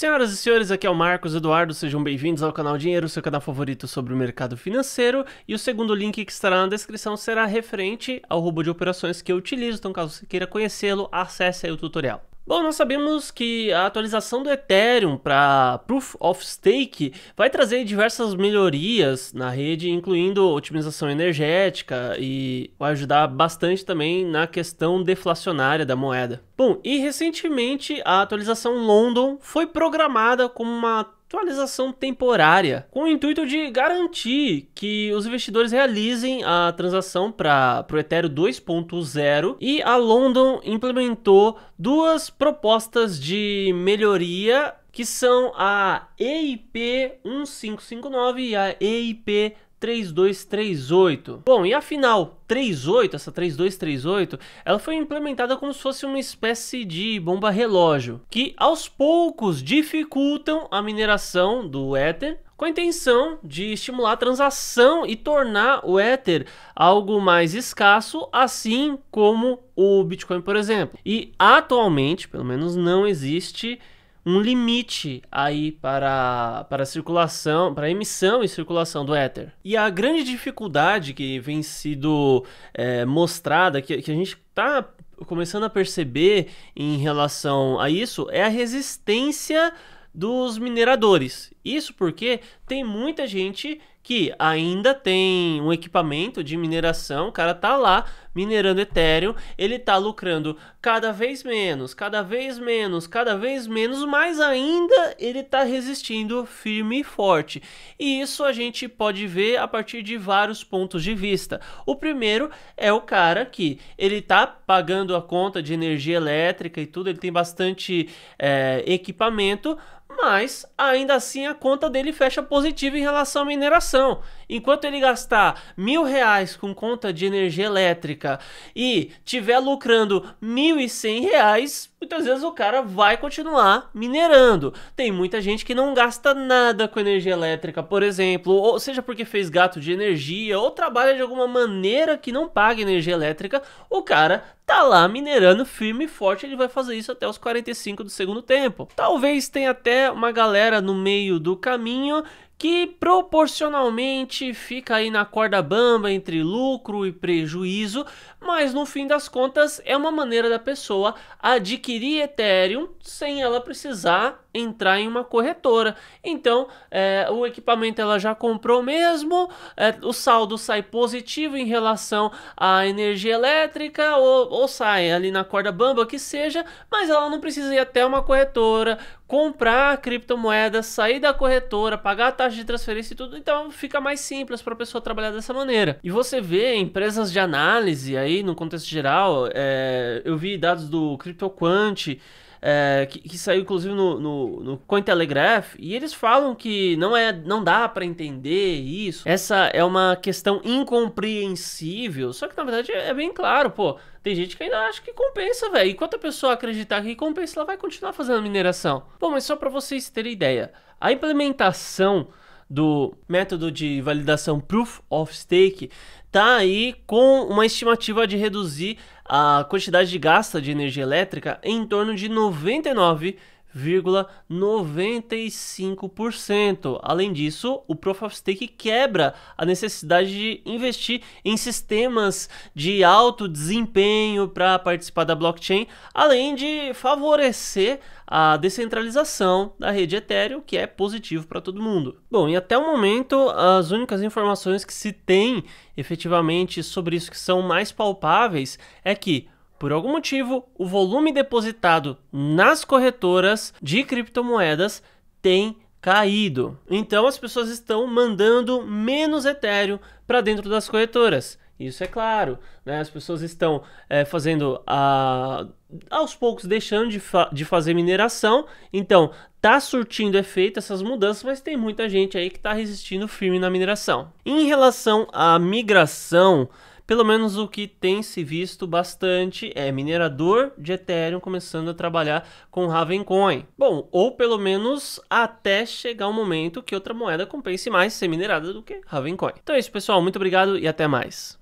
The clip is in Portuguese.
Senhoras e senhores, aqui é o Marcos Eduardo, sejam bem-vindos ao canal Dinheiro, seu canal favorito sobre o mercado financeiro. E o segundo link que estará na descrição será referente ao robô de operações que eu utilizo, então caso você queira conhecê-lo, acesse aí o tutorial. Bom, nós sabemos que a atualização do Ethereum para Proof of Stake vai trazer diversas melhorias na rede, incluindo otimização energética e vai ajudar bastante também na questão deflacionária da moeda. Bom, e recentemente a atualização London foi programada como uma atualização temporária, com o intuito de garantir que os investidores realizem a transação para o Ethereum 2.0 e a London implementou duas propostas de melhoria que são a EIP 1559 e a EIP 3238. Bom, e a final 38, essa 3238, ela foi implementada como se fosse uma espécie de bomba relógio, que aos poucos dificultam a mineração do éter com a intenção de estimular a transação e tornar o Ether algo mais escasso, assim como o Bitcoin, por exemplo. E atualmente, pelo menos não existe um limite aí para, para circulação, para emissão e circulação do éter. E a grande dificuldade que vem sido é, mostrada, que, que a gente está começando a perceber em relação a isso, é a resistência dos mineradores. Isso porque tem muita gente que ainda tem um equipamento de mineração, o cara tá lá minerando Ethereum, ele tá lucrando cada vez menos, cada vez menos, cada vez menos, mas ainda ele tá resistindo firme e forte. E isso a gente pode ver a partir de vários pontos de vista. O primeiro é o cara que ele tá pagando a conta de energia elétrica e tudo, ele tem bastante é, equipamento, mas ainda assim a conta dele fecha positiva em relação à mineração. Enquanto ele gastar mil reais com conta de energia elétrica e tiver lucrando mil e cem reais, muitas vezes o cara vai continuar minerando. Tem muita gente que não gasta nada com energia elétrica, por exemplo, ou seja porque fez gato de energia, ou trabalha de alguma maneira que não paga energia elétrica, o cara tá lá minerando firme e forte, ele vai fazer isso até os 45 do segundo tempo. Talvez tenha até uma galera no meio do caminho que proporcionalmente fica aí na corda bamba entre lucro e prejuízo, mas no fim das contas é uma maneira da pessoa adquirir Ethereum sem ela precisar entrar em uma corretora. Então, é, o equipamento ela já comprou mesmo, é, o saldo sai positivo em relação à energia elétrica ou, ou sai ali na corda bamba que seja, mas ela não precisa ir até uma corretora comprar criptomoedas, sair da corretora, pagar a taxa de transferência e tudo, então fica mais simples para a pessoa trabalhar dessa maneira. E você vê empresas de análise aí no contexto geral, é, eu vi dados do CryptoQuant, é, que, que, saiu inclusive no, no, no Cointelegraph, e eles falam que não, é, não dá para entender isso. Essa é uma questão incompreensível, só que na verdade é, é bem claro, pô. Tem gente que ainda acha que compensa, velho. Enquanto a pessoa acreditar que compensa, ela vai continuar fazendo mineração. Bom, mas só para vocês terem ideia, a implementação do método de validação Proof of Stake tá aí com uma estimativa de reduzir a quantidade de gasta de energia elétrica é em torno de 99 0,95%. Além disso, o Proof of Stake quebra a necessidade de investir em sistemas de alto desempenho para participar da blockchain, além de favorecer a descentralização da rede Ethereum, que é positivo para todo mundo. Bom, e até o momento, as únicas informações que se tem efetivamente sobre isso que são mais palpáveis é que por algum motivo, o volume depositado nas corretoras de criptomoedas tem caído. Então as pessoas estão mandando menos Ethereum para dentro das corretoras. Isso é claro, né? As pessoas estão é, fazendo a, aos poucos deixando de, fa de fazer mineração, então tá surtindo efeito essas mudanças, mas tem muita gente aí que está resistindo firme na mineração. Em relação à migração pelo menos o que tem se visto bastante é minerador de Ethereum começando a trabalhar com Ravencoin. Bom, ou pelo menos até chegar o um momento que outra moeda compense mais ser minerada do que Ravencoin. Então é isso, pessoal. Muito obrigado e até mais.